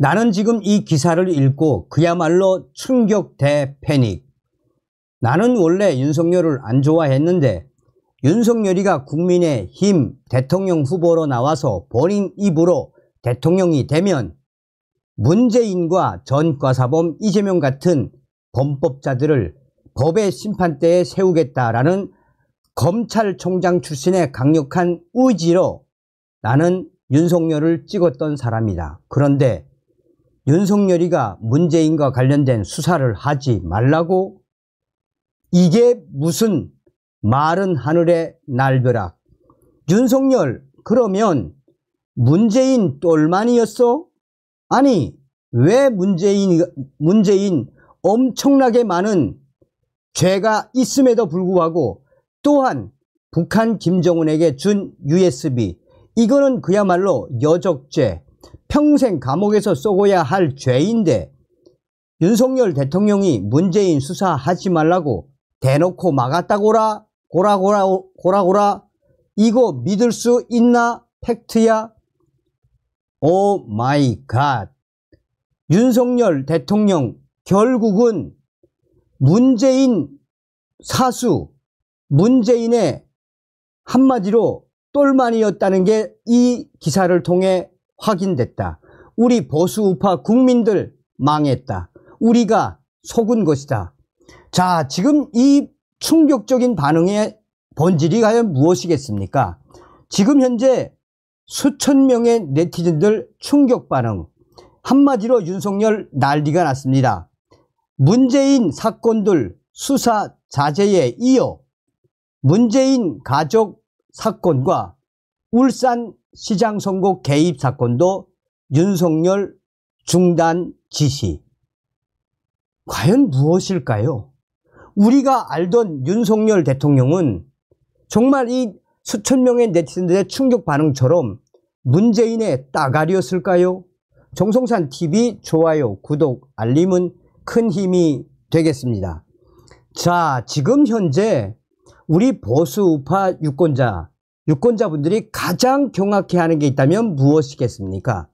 나는 지금 이 기사를 읽고 그야말로 충격 대 패닉. 나는 원래 윤석열을 안 좋아했는데 윤석열이가 국민의 힘 대통령 후보로 나와서 본인 입으로 대통령이 되면 문재인과 전과사범 이재명 같은 범법자들을 법의 심판대에 세우겠다라는 검찰총장 출신의 강력한 의지로 나는 윤석열을 찍었던 사람이다. 그런데 윤석열이가 문재인과 관련된 수사를 하지 말라고? 이게 무슨 마른 하늘의 날벼락. 윤석열, 그러면 문재인 똘만이었어? 아니, 왜 문재인, 문재인 엄청나게 많은 죄가 있음에도 불구하고 또한 북한 김정은에게 준 USB 이거는 그야말로 여적죄 평생 감옥에서 쏘고야 할 죄인데 윤석열 대통령이 문재인 수사하지 말라고 대놓고 막았다고라 고라고라 고라고라 이거 믿을 수 있나 팩트야 오 마이 갓 윤석열 대통령 결국은 문재인 사수 문재인의 한마디로 똘만이었다는 게 이 기사를 통해 확인됐다. 우리 보수 우파 국민들 망했다. 우리가 속은 것이다. 자, 지금 이 충격적인 반응의 본질이 과연 무엇이겠습니까? 지금 현재 수천 명의 네티즌들 충격 반응. 한마디로 윤석열 난리가 났습니다. 문재인 사건들 수사 자제에 이어 문재인 가족 사건과 울산 시장 선거 개입 사건도 윤석열 중단 지시. 과연 무엇일까요? 우리가 알던 윤석열 대통령은 정말 이 수천 명의 네티즌들의 충격 반응처럼 문재인의 따가리였을까요? 정성산 TV 좋아요, 구독, 알림은 큰 힘이 되겠습니다. 자, 지금 현재 우리 보수 우파 유권자 유권자분들이 가장 경악해하는 게 있다면 무엇이겠습니까?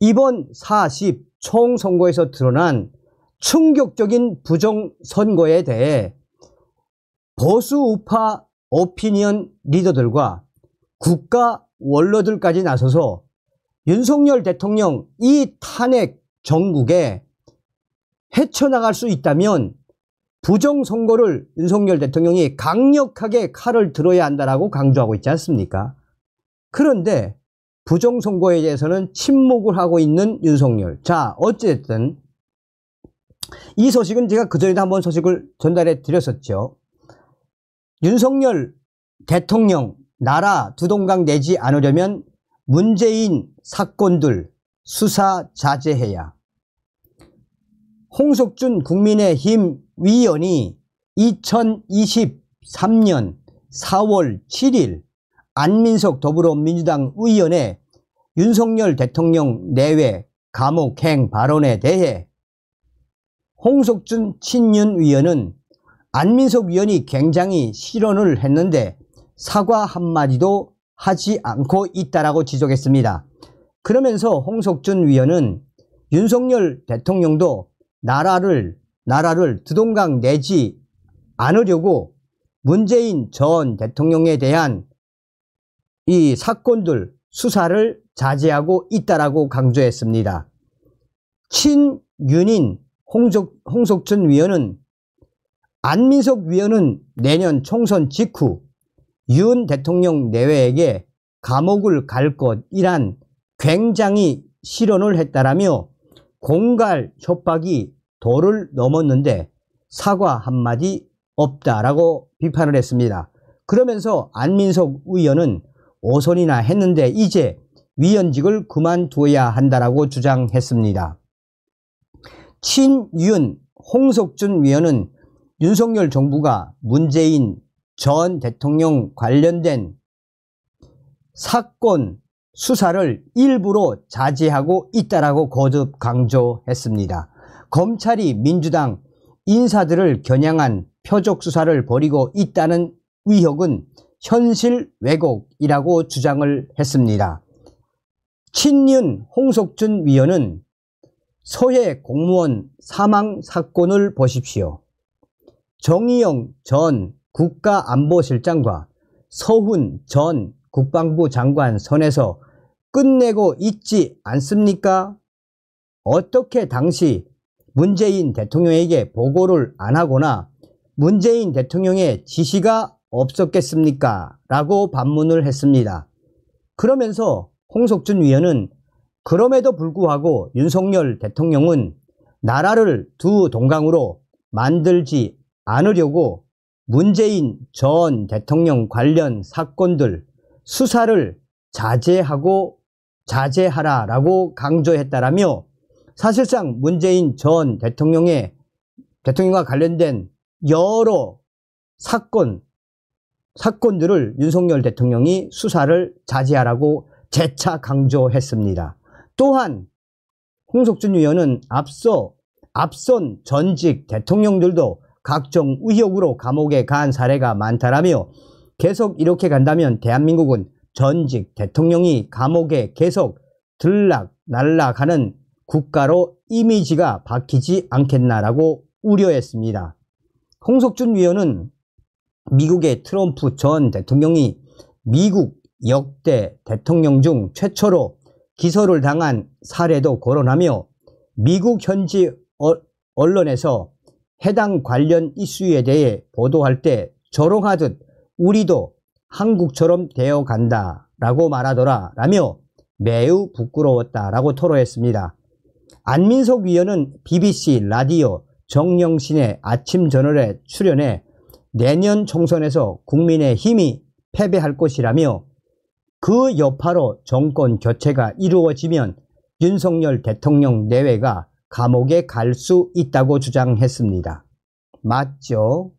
이번 40 총선거에서 드러난 충격적인 부정선거에 대해 보수 우파 오피니언 리더들과 국가 원로들까지 나서서 윤석열 대통령 이 탄핵 정국에 헤쳐나갈 수 있다면 부정선거를 윤석열 대통령이 강력하게 칼을 들어야 한다라고 강조하고 있지 않습니까? 그런데 부정선거에 대해서는 침묵을 하고 있는 윤석열. 자, 어쨌든이 소식은 제가 그전에도 한 번 소식을 전달해 드렸었죠. 윤석열 대통령 나라 두동강 내지 않으려면 문재인 사건들 수사 자제해야 홍석준 국민의힘 위원이 2023년 4월 7일 안민석 더불어민주당 의원의 윤석열 대통령 내외 감옥행 발언에 대해 홍석준 친윤 위원은 안민석 위원이 굉장히 실언을 했는데 사과 한마디도 하지 않고 있다라고 지적했습니다. 그러면서 홍석준 위원은 윤석열 대통령도 나라를 나라를 두동강 내지 않으려고 문재인 전 대통령에 대한 이 사건들 수사를 자제하고 있다라고 강조했습니다. 친윤인 홍석, 홍석춘 위원은 안민석 위원은 내년 총선 직후 윤 대통령 내외에게 감옥을 갈 것이란 굉장히 실언을 했다라며 공갈 협박이 도를 넘었는데 사과 한마디 없다라고 비판을 했습니다. 그러면서 안민석 의원은 오선이나 했는데 이제 위원직을 그만둬야 한다라고 주장했습니다. 친윤 홍석준 위원은 윤석열 정부가 문재인 전 대통령 관련된 사건 수사를 일부러 자제하고 있다라고 거듭 강조했습니다. 검찰이 민주당 인사들을 겨냥한 표적 수사를 벌이고 있다는 의혹은 현실 왜곡이라고 주장을 했습니다. 친윤 홍석준 위원은 서해 공무원 사망 사건을 보십시오. 정의영 전 국가안보실장과 서훈 전 국방부 장관 선에서 끝내고 있지 않습니까? 어떻게 당시 문재인 대통령에게 보고를 안 하거나 문재인 대통령의 지시가 없었겠습니까? 라고 반문을 했습니다. 그러면서 홍석준 위원은 그럼에도 불구하고 윤석열 대통령은 나라를 두 동강으로 만들지 않으려고 문재인 전 대통령 관련 사건들 수사를 자제하고 자제하라라고 강조했다라며 사실상 문재인 전 대통령의 대통령과 관련된 여러 사건, 사건들을 윤석열 대통령이 수사를 자제하라고 재차 강조했습니다. 또한 홍석준 의원은 앞서 앞선 전직 대통령들도 각종 의혹으로 감옥에 간 사례가 많다라며 계속 이렇게 간다면 대한민국은 전직 대통령이 감옥에 계속 들락날락하는 국가로 이미지가 바뀌지 않겠나라고 우려했습니다. 홍석준 위원은 미국의 트럼프 전 대통령이 미국 역대 대통령 중 최초로 기소를 당한 사례도 거론하며 미국 현지 언론에서 해당 관련 이슈에 대해 보도할 때 조롱하듯 우리도 한국처럼 되어 간다 라고 말하더라 라며 매우 부끄러웠다 라고 토로했습니다. 안민석 위원은 BBC 라디오 정영신의 아침 저널에 출연해 내년 총선에서 국민의 힘이 패배할 것이라며 그 여파로 정권 교체가 이루어지면 윤석열 대통령 내외가 감옥에 갈 수 있다고 주장했습니다. 맞죠?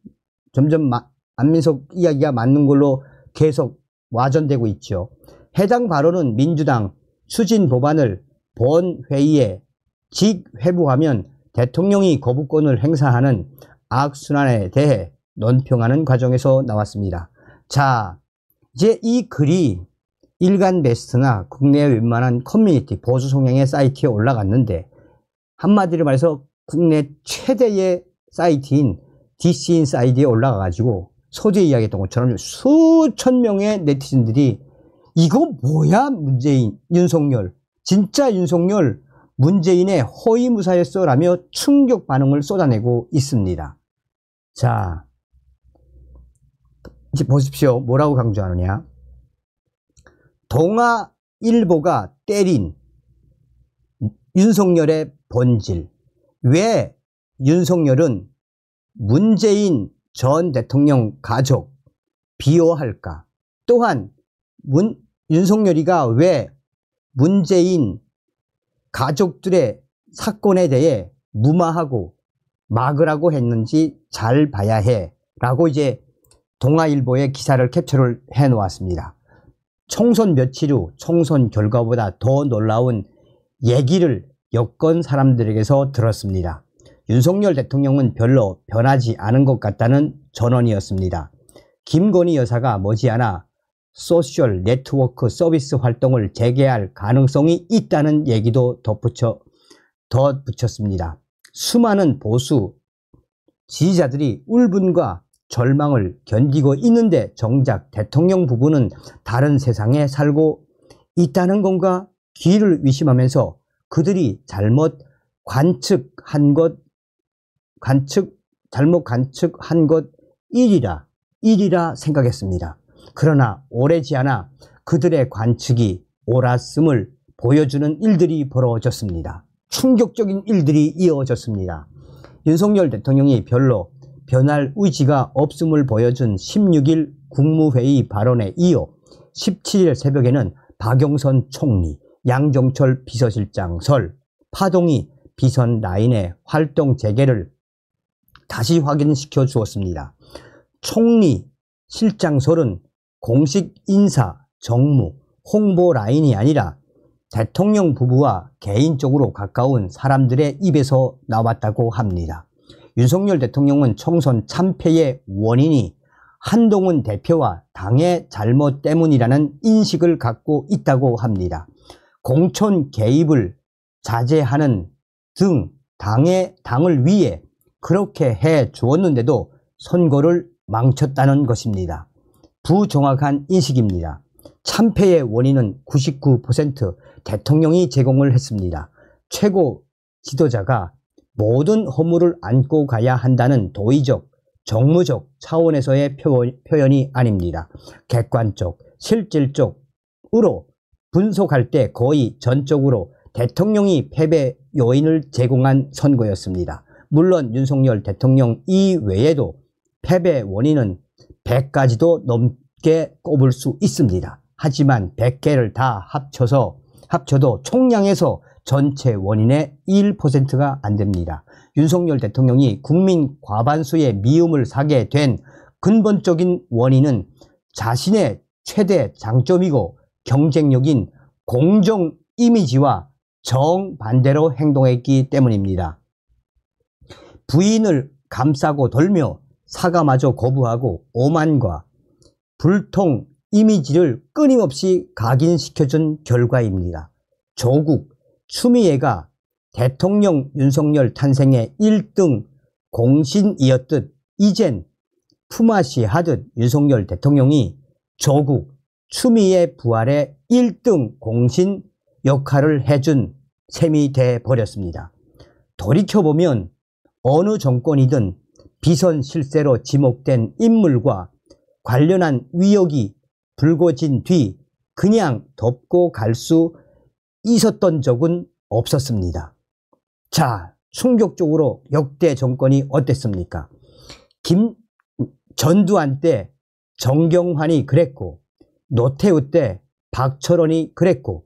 점점 마, 안민석 이야기가 맞는 걸로 계속 와전되고 있죠. 해당 발언은 민주당 추진 법안을 본회의에 직회부하면 대통령이 거부권을 행사하는 악순환에 대해 논평하는 과정에서 나왔습니다. 자, 이제 이 글이 일간 베스트나 국내 웬만한 커뮤니티 보수 성향의 사이트에 올라갔는데 한마디로 말해서 국내 최대의 사이트인 DC인사이드에 올라가가지고 소재 이야기했던 것처럼 수천 명의 네티즌들이 이거 뭐야 문재인 윤석열 진짜 윤석열 문재인의 호위무사였어라며 충격 반응을 쏟아내고 있습니다. 자, 이제 보십시오. 뭐라고 강조하느냐. 동아일보가 때린 윤석열의 본질. 왜 윤석열은 문재인 전 대통령 가족 비호할까? 또한 문, 윤석열이가 왜 문재인 가족들의 사건에 대해 무마하고 막으라고 했는지 잘 봐야 해. 라고 이제 동아일보의 기사를 캡처를 해 놓았습니다. 총선 며칠 후 총선 결과보다 더 놀라운 얘기를 여권 사람들에게서 들었습니다. 윤석열 대통령은 별로 변하지 않은 것 같다는 전언이었습니다. 김건희 여사가 머지않아 소셜 네트워크 서비스 활동을 재개할 가능성이 있다는 얘기도 덧붙여, 덧붙였습니다. 수많은 보수 지지자들이 울분과 절망을 견디고 있는데 정작 대통령 부부는 다른 세상에 살고 있다는 건가 귀를 의심하면서 그들이 잘못 관측한 것, 관측, 잘못 관측한 것 일이라, 일이라 생각했습니다. 그러나 오래지 않아 그들의 관측이 옳았음을 보여주는 일들이 벌어졌습니다. 충격적인 일들이 이어졌습니다. 윤석열 대통령이 별로 변할 의지가 없음을 보여준 16일 국무회의 발언에 이어 17일 새벽에는 박영선 총리, 양종철 비서실장 설, 파동이 비선 라인의 활동 재개를 다시 확인시켜 주었습니다. 총리 실장설은 공식 인사, 정무, 홍보 라인이 아니라 대통령 부부와 개인적으로 가까운 사람들의 입에서 나왔다고 합니다. 윤석열 대통령은 총선 참패의 원인이 한동훈 대표와 당의 잘못 때문이라는 인식을 갖고 있다고 합니다. 공천 개입을 자제하는 등 당의 당을 위해 그렇게 해 주었는데도 선거를 망쳤다는 것입니다. 부정확한 인식입니다. 참패의 원인은 99% 대통령이 제공을 했습니다. 최고 지도자가 모든 허물을 안고 가야 한다는 도의적, 정무적 차원에서의 표현이 아닙니다. 객관적, 실질적으로 분석할 때 거의 전적으로 대통령이 패배 요인을 제공한 선거였습니다. 물론 윤석열 대통령 이외에도 패배 원인은 1 0 0까지도 넘게 꼽을 수 있습니다. 하지만 100개를 다 합쳐서 합쳐도 총량에서 전체 원인의 1%가 안 됩니다. 윤석열 대통령이 국민 과반수의 미움을 사게 된 근본적인 원인은 자신의 최대 장점이고 경쟁력인 공정 이미지와 정반대로 행동했기 때문입니다. 부인을 감싸고 돌며 사과마저 거부하고 오만과 불통 이미지를 끊임없이 각인시켜준 결과입니다. 조국, 추미애가 대통령 윤석열 탄생의 1등 공신이었듯 이젠 품앗이 하듯 윤석열 대통령이 조국, 추미애 부활의 1등 공신 역할을 해준 셈이 돼 버렸습니다. 돌이켜보면 어느 정권이든 비선 실세로 지목된 인물과 관련한 위협이 불거진 뒤 그냥 덮고 갈 수 있었던 적은 없었습니다. 자, 충격적으로 역대 정권이 어땠습니까? 김 전두환 때 정경환이 그랬고 노태우 때 박철원이 그랬고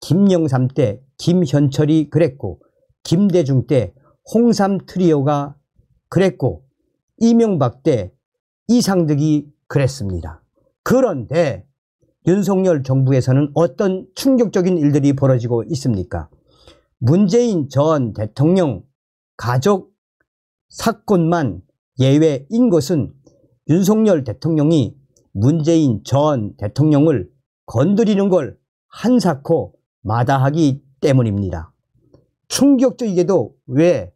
김영삼 때 김현철이 그랬고 김대중 때 홍삼 트리오가 그랬고 이명박 때 이상득이 그랬습니다. 그런데 윤석열 정부에서는 어떤 충격적인 일들이 벌어지고 있습니까? 문재인 전 대통령 가족 사건만 예외인 것은 윤석열 대통령이 문재인 전 대통령을 건드리는 걸 한사코 마다하기 때문입니다. 충격적이게도 왜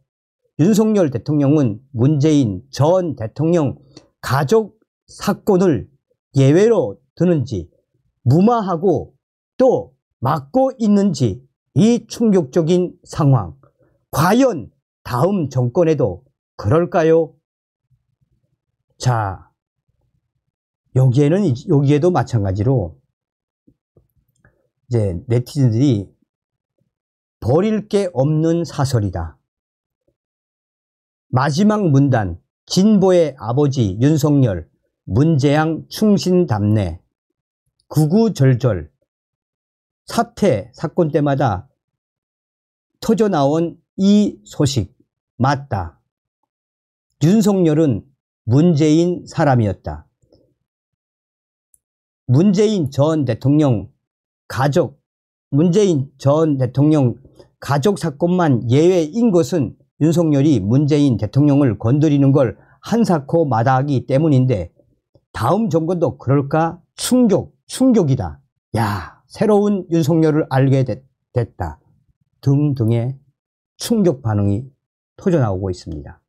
윤석열 대통령은 문재인 전 대통령 가족 사건을 예외로 드는지 무마하고 또 막고 있는지 이 충격적인 상황 과연 다음 정권에도 그럴까요? 자 여기에는 여기에도 마찬가지로 이제 네티즌들이 버릴 게 없는 사설이다. 마지막 문단 진보의 아버지 윤석열 문재양 충신 담내 구구절절 사태 사건 때마다 터져 나온 이 소식 맞다. 윤석열은 문재인 사람이었다. 문재인 전 대통령 가족 문재인 전 대통령 가족 사건만 예외인 것은 윤석열이 문재인 대통령을 건드리는 걸 한사코 마다하기 때문인데 다음 정권도 그럴까 충격, 충격이다. 야, 새로운 윤석열을 알게 됐, 다 등등의 충격 반응이 터져나오고 있습니다.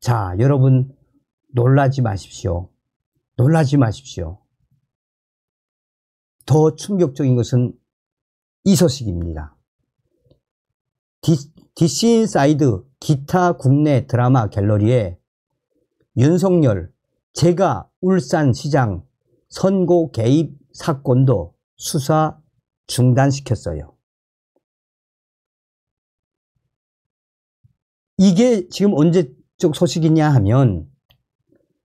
자, 여러분 놀라지 마십시오. 놀라지 마십시오. 더 충격적인 것은 이 소식입니다. 디인사이드 기타 국내 드라마 갤러리에 윤석열 제가 울산시장 선거 개입 사건도 수사 중단시켰어요. 이게 지금 언제적 소식이냐 하면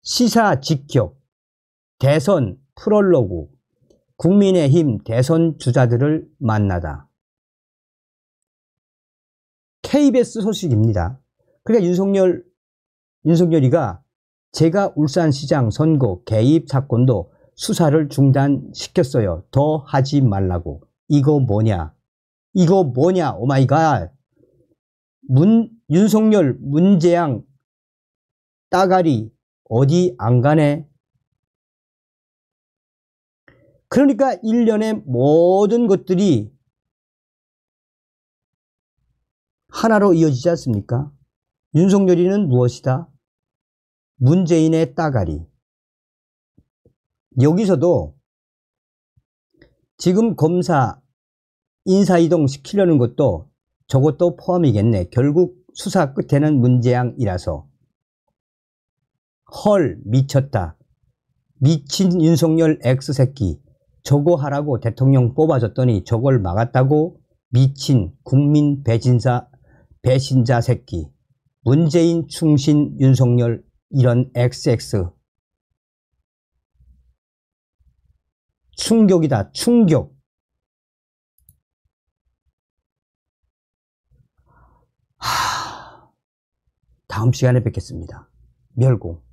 시사 직격, 대선 프롤로그, 국민의힘 대선 주자들을 만나다. KBS 소식입니다. 그러니까 윤석열, 윤석열이가 제가 울산시장 선거 개입 사건도 수사를 중단시켰어요. 더 하지 말라고. 이거 뭐냐? 이거 뭐냐? 오마이갓. 문, 윤석열, 문재양, 따가리, 어디 안 가네? 그러니까 일련의 모든 것들이 하나로 이어지지 않습니까? 윤석열이는 무엇이다? 문재인의 따가리. 여기서도 지금 검사 인사이동 시키려는 것도 저것도 포함이겠네. 결국 수사 끝에는 문재양이라서. 헐, 미쳤다. 미친 윤석열 X새끼. 저거 하라고 대통령 뽑아줬더니 저걸 막았다고 미친 국민 배진사 배신자 새끼, 문재인 충신 윤석열 이런 XX 충격이다 충격 하... 다음 시간에 뵙겠습니다. 멸공